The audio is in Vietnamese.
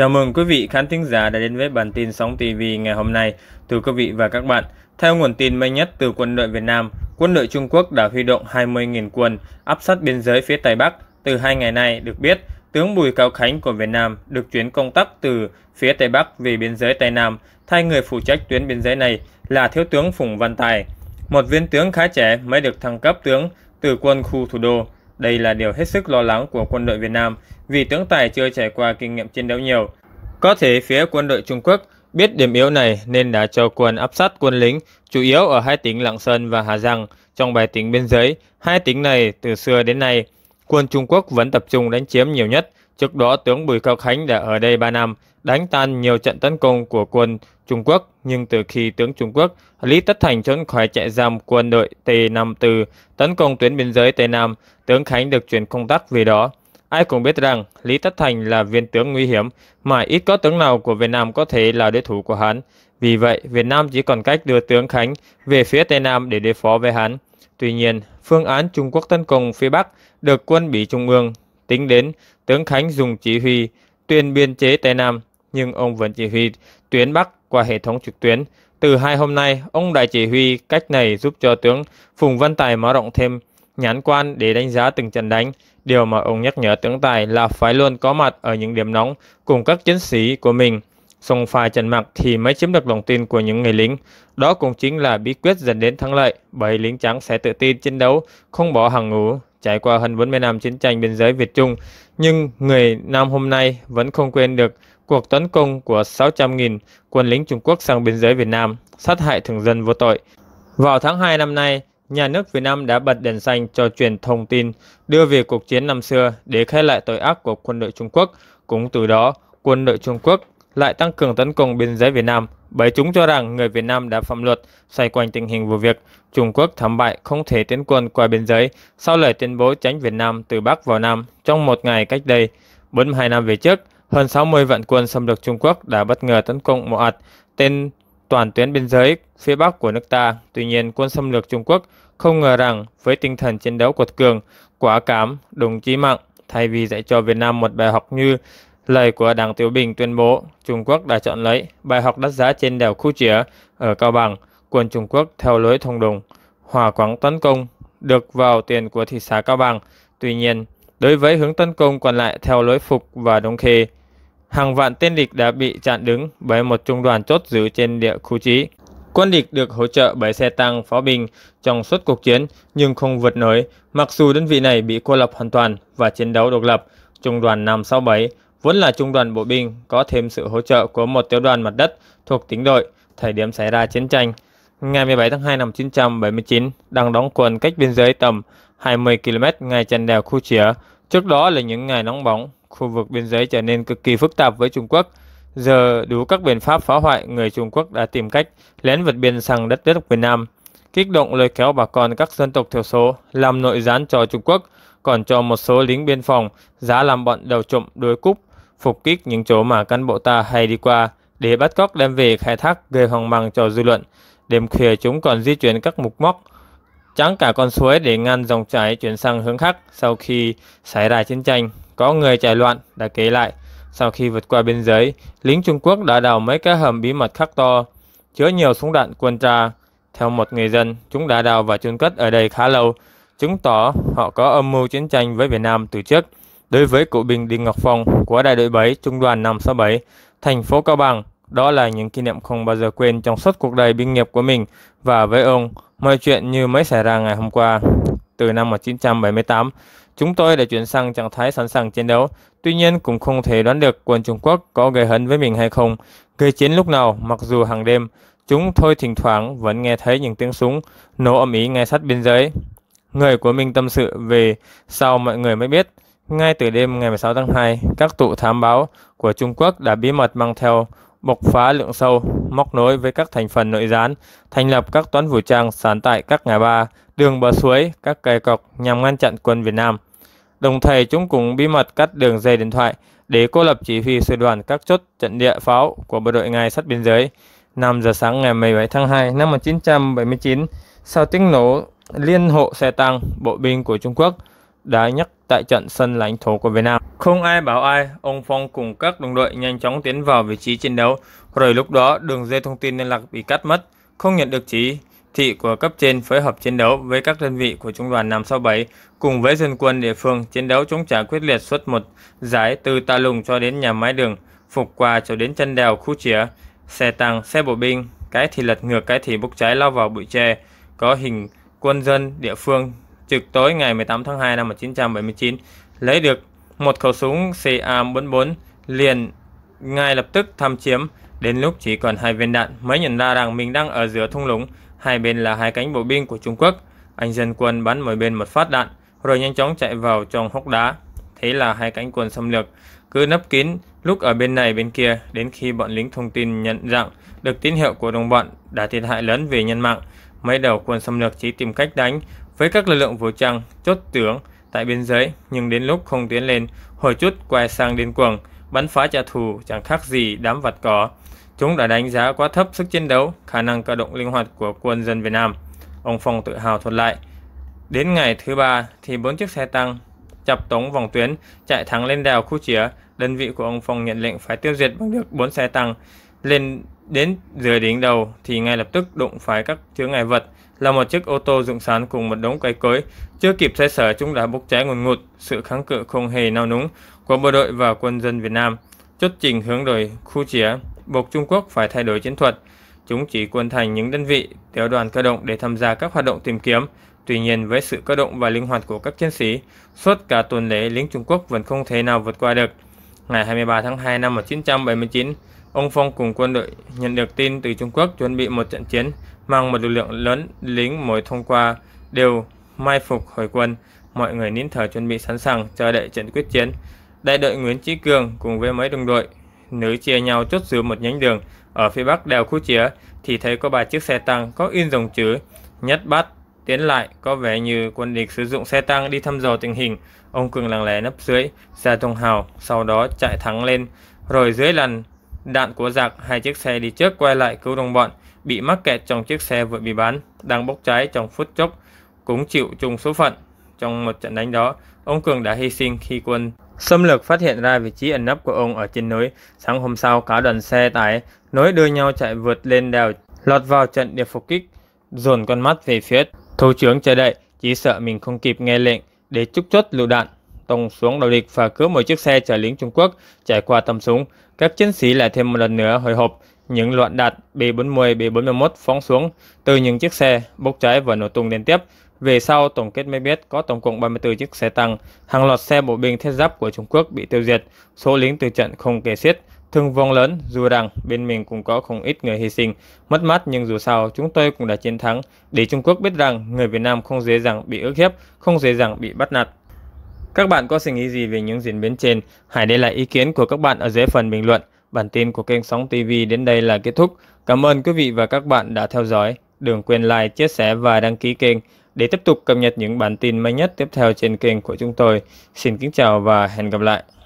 Chào mừng quý vị khán thính giả đã đến với bản tin sóng TV ngày hôm nay. Thưa quý vị và các bạn, theo nguồn tin mới nhất từ quân đội Việt Nam, quân đội Trung Quốc đã huy động 20.000 quân áp sát biên giới phía Tây Bắc. Từ hai ngày nay được biết, tướng Bùi Cao Khánh của Việt Nam được chuyến công tác từ phía Tây Bắc về biên giới Tây Nam, thay người phụ trách tuyến biên giới này là Thiếu tướng Phùng Văn Tài, một viên tướng khá trẻ mới được thăng cấp tướng từ quân khu thủ đô đây là điều hết sức lo lắng của quân đội Việt Nam vì tướng tài chưa trải qua kinh nghiệm chiến đấu nhiều. Có thể phía quân đội Trung Quốc biết điểm yếu này nên đã cho quân áp sát quân lính, chủ yếu ở hai tỉnh Lạng Sơn và Hà Giang. Trong bài tỉnh biên giới, hai tỉnh này từ xưa đến nay, quân Trung Quốc vẫn tập trung đánh chiếm nhiều nhất. Trước đó, tướng Bùi Cao Khánh đã ở đây 3 năm, đánh tan nhiều trận tấn công của quân Trung Quốc, nhưng từ khi tướng Trung Quốc Lý Tất Thành trốn khỏi trại giam quân đội T54 tấn công tuyến biên giới Tây Nam, tướng Khánh được chuyển công tác vì đó. Ai cũng biết rằng Lý Tất Thành là viên tướng nguy hiểm mà ít có tướng nào của Việt Nam có thể là đối thủ của hắn. Vì vậy, Việt Nam chỉ còn cách đưa tướng Khánh về phía Tây Nam để đối phó với hắn. Tuy nhiên, phương án Trung Quốc tấn công phía Bắc được quân Bỉ Trung ương tính đến tướng Khánh dùng chỉ huy tuyên biên chế Tây Nam nhưng ông vẫn chỉ huy tuyến Bắc qua hệ thống trực tuyến. Từ hai hôm nay, ông đại chỉ huy cách này giúp cho tướng Phùng Văn Tài mở rộng thêm nhãn quan để đánh giá từng trận đánh. Điều mà ông nhắc nhở tướng Tài là phải luôn có mặt ở những điểm nóng cùng các chiến sĩ của mình. Xông pha trận mặt thì mới chiếm được lòng tin của những người lính. Đó cũng chính là bí quyết dẫn đến thắng lợi, bởi lính trắng sẽ tự tin chiến đấu, không bỏ hàng ngũ. Trải qua hơn 40 năm chiến tranh biên giới Việt Trung, nhưng người Nam hôm nay vẫn không quên được cuộc tấn công của 600.000 quân lính Trung Quốc sang biên giới Việt Nam, sát hại thường dân vô tội. Vào tháng 2 năm nay, nhà nước Việt Nam đã bật đèn xanh cho truyền thông tin đưa về cuộc chiến năm xưa để khai lại tội ác của quân đội Trung Quốc. Cũng từ đó, quân đội Trung Quốc lại tăng cường tấn công biên giới Việt Nam, bởi chúng cho rằng người Việt Nam đã phạm luật xoay quanh tình hình vụ việc Trung Quốc thảm bại không thể tiến quân qua biên giới sau lời tuyên bố tránh Việt Nam từ Bắc vào Nam trong một ngày cách đây 42 năm về trước. Hơn 60 vạn quân xâm lược Trung Quốc đã bất ngờ tấn công một ạt tên toàn tuyến biên giới phía Bắc của nước ta. Tuy nhiên, quân xâm lược Trung Quốc không ngờ rằng với tinh thần chiến đấu quật cường, quả cảm, đồng chí mạng, thay vì dạy cho Việt Nam một bài học như Lời của Đảng Tiểu Bình tuyên bố Trung Quốc đã chọn lấy bài học đắt giá trên đèo Khu Chĩa ở Cao Bằng, quân Trung Quốc theo lối thông đồng, hòa quáng tấn công được vào tiền của thị xã Cao Bằng. Tuy nhiên, đối với hướng tấn công còn lại theo lối Phục và Đông Khê, hàng vạn tên địch đã bị chặn đứng bởi một trung đoàn chốt giữ trên địa khu trí. Quân địch được hỗ trợ bởi xe tăng pháo binh trong suốt cuộc chiến nhưng không vượt nổi, mặc dù đơn vị này bị cô lập hoàn toàn và chiến đấu độc lập. Trung đoàn 567 vẫn là trung đoàn bộ binh có thêm sự hỗ trợ của một tiểu đoàn mặt đất thuộc tính đội thời điểm xảy ra chiến tranh. Ngày 17 tháng 2 năm 1979, đang đóng quân cách biên giới tầm 20 km ngay chân đèo khu chĩa. Trước đó là những ngày nóng bóng, khu vực biên giới trở nên cực kỳ phức tạp với Trung Quốc. Giờ đủ các biện pháp phá hoại, người Trung Quốc đã tìm cách lén vượt biên sang đất nước Việt Nam, kích động lôi kéo bà con các dân tộc thiểu số làm nội gián cho Trung Quốc, còn cho một số lính biên phòng giá làm bọn đầu trộm đuôi cúp phục kích những chỗ mà cán bộ ta hay đi qua để bắt cóc đem về khai thác gây hoang mang cho dư luận. Đêm khuya chúng còn di chuyển các mục móc, trắng cả con suối để ngăn dòng chảy chuyển sang hướng khác. Sau khi xảy ra chiến tranh, có người chạy loạn đã kể lại. Sau khi vượt qua biên giới, lính Trung Quốc đã đào mấy cái hầm bí mật khắc to, chứa nhiều súng đạn quân tra. Theo một người dân, chúng đã đào và chôn cất ở đây khá lâu. Chứng tỏ họ có âm mưu chiến tranh với Việt Nam từ trước. Đối với cựu binh Đinh Ngọc Phong của đại đội 7 Trung đoàn 567, thành phố Cao Bằng, đó là những kỷ niệm không bao giờ quên trong suốt cuộc đời binh nghiệp của mình và với ông, mọi chuyện như mới xảy ra ngày hôm qua. Từ năm 1978, chúng tôi đã chuyển sang trạng thái sẵn sàng chiến đấu, tuy nhiên cũng không thể đoán được quân Trung Quốc có gây hấn với mình hay không, gây chiến lúc nào mặc dù hàng đêm, chúng thôi thỉnh thoảng vẫn nghe thấy những tiếng súng nổ âm ĩ ngay sát biên giới. Người của mình tâm sự về sau mọi người mới biết ngay từ đêm ngày 16 tháng 2, các tụ thám báo của Trung Quốc đã bí mật mang theo bộc phá lượng sâu, móc nối với các thành phần nội gián, thành lập các toán vũ trang sán tại các ngã ba, đường bờ suối, các cây cọc nhằm ngăn chặn quân Việt Nam. Đồng thời chúng cũng bí mật cắt đường dây điện thoại để cô lập chỉ huy sư đoàn các chốt trận địa pháo của bộ đội ngay sát biên giới. 5 giờ sáng ngày 17 tháng 2 năm 1979, sau tiếng nổ liên hộ xe tăng, bộ binh của Trung Quốc đã nhắc tại trận sân lãnh thổ của Việt Nam. Không ai bảo ai, ông Phong cùng các đồng đội nhanh chóng tiến vào vị trí chiến đấu, rồi lúc đó đường dây thông tin liên lạc bị cắt mất, không nhận được chỉ thị của cấp trên phối hợp chiến đấu với các đơn vị của trung đoàn 567 cùng với dân quân địa phương chiến đấu chống trả quyết liệt suốt một giải từ Tà Lùng cho đến nhà máy đường, phục quà cho đến chân đèo khu chĩa, xe tăng, xe bộ binh, cái thì lật ngược cái thì bốc cháy lao vào bụi tre, có hình quân dân địa phương trực tối ngày 18 tháng 2 năm 1979, lấy được một khẩu súng CA-44 liền ngay lập tức tham chiếm. Đến lúc chỉ còn hai viên đạn mới nhận ra rằng mình đang ở giữa thung lũng, hai bên là hai cánh bộ binh của Trung Quốc. Anh dân quân bắn mỗi bên một phát đạn, rồi nhanh chóng chạy vào trong hốc đá. Thế là hai cánh quân xâm lược cứ nấp kín lúc ở bên này bên kia đến khi bọn lính thông tin nhận rằng được tín hiệu của đồng bọn đã thiệt hại lớn về nhân mạng mấy đầu quân xâm lược chỉ tìm cách đánh với các lực lượng vũ trang chốt tướng tại biên giới nhưng đến lúc không tiến lên, hồi chút quay sang điên cuồng, bắn phá trả thù chẳng khác gì đám vặt cỏ. Chúng đã đánh giá quá thấp sức chiến đấu, khả năng cơ động linh hoạt của quân dân Việt Nam. Ông Phong tự hào thuật lại. Đến ngày thứ ba thì bốn chiếc xe tăng chập tống vòng tuyến chạy thẳng lên đèo khu chía Đơn vị của ông Phong nhận lệnh phải tiêu diệt bằng được bốn xe tăng lên đến dưới đỉnh đầu thì ngay lập tức đụng phải các chướng ngại vật là một chiếc ô tô dựng sàn cùng một đống cây cối. Chưa kịp xoay sở chúng đã bốc cháy ngùn ngụt, sự kháng cự không hề nao núng của bộ đội và quân dân Việt Nam. Chốt trình hướng đổi khu chĩa, buộc Trung Quốc phải thay đổi chiến thuật. Chúng chỉ quân thành những đơn vị, tiểu đoàn cơ động để tham gia các hoạt động tìm kiếm. Tuy nhiên với sự cơ động và linh hoạt của các chiến sĩ, suốt cả tuần lễ lính Trung Quốc vẫn không thể nào vượt qua được. Ngày 23 tháng 2 năm 1979, Ông Phong cùng quân đội nhận được tin từ Trung Quốc chuẩn bị một trận chiến mang một lực lượng lớn lính mới thông qua đều mai phục hồi quân. Mọi người nín thở chuẩn bị sẵn sàng chờ đợi trận quyết chiến. Đại đội Nguyễn Chí Cường cùng với mấy đồng đội nữ chia nhau chốt giữ một nhánh đường ở phía bắc đèo khu chía thì thấy có ba chiếc xe tăng có in dòng chữ nhất bắt tiến lại có vẻ như quân địch sử dụng xe tăng đi thăm dò tình hình ông cường lặng lẽ nấp dưới ra thông hào sau đó chạy thắng lên rồi dưới lần Đạn của giặc hai chiếc xe đi trước quay lại cứu đồng bọn, bị mắc kẹt trong chiếc xe vừa bị bán, đang bốc cháy trong phút chốc, cũng chịu chung số phận. Trong một trận đánh đó, ông Cường đã hy sinh khi quân xâm lược phát hiện ra vị trí ẩn nấp của ông ở trên núi. Sáng hôm sau, cả đoàn xe tải nối đưa nhau chạy vượt lên đèo, lọt vào trận địa phục kích, dồn con mắt về phía thủ trưởng chờ đợi, chỉ sợ mình không kịp nghe lệnh để trúc chốt lựu đạn tông xuống đầu địch và cướp một chiếc xe chở lính Trung Quốc chạy qua tầm súng. Các chiến sĩ lại thêm một lần nữa hồi hộp, những loạn đạn B-40, B-41 phóng xuống từ những chiếc xe, bốc cháy và nổ tung liên tiếp. Về sau, tổng kết mới biết có tổng cộng 34 chiếc xe tăng, hàng loạt xe bộ binh thiết giáp của Trung Quốc bị tiêu diệt, số lính từ trận không kể xiết, thương vong lớn, dù rằng bên mình cũng có không ít người hy sinh, mất mát nhưng dù sao chúng tôi cũng đã chiến thắng, để Trung Quốc biết rằng người Việt Nam không dễ dàng bị ức hiếp, không dễ dàng bị bắt nạt. Các bạn có suy nghĩ gì về những diễn biến trên? Hãy để lại ý kiến của các bạn ở dưới phần bình luận. Bản tin của kênh Sóng TV đến đây là kết thúc. Cảm ơn quý vị và các bạn đã theo dõi. Đừng quên like, chia sẻ và đăng ký kênh để tiếp tục cập nhật những bản tin mới nhất tiếp theo trên kênh của chúng tôi. Xin kính chào và hẹn gặp lại.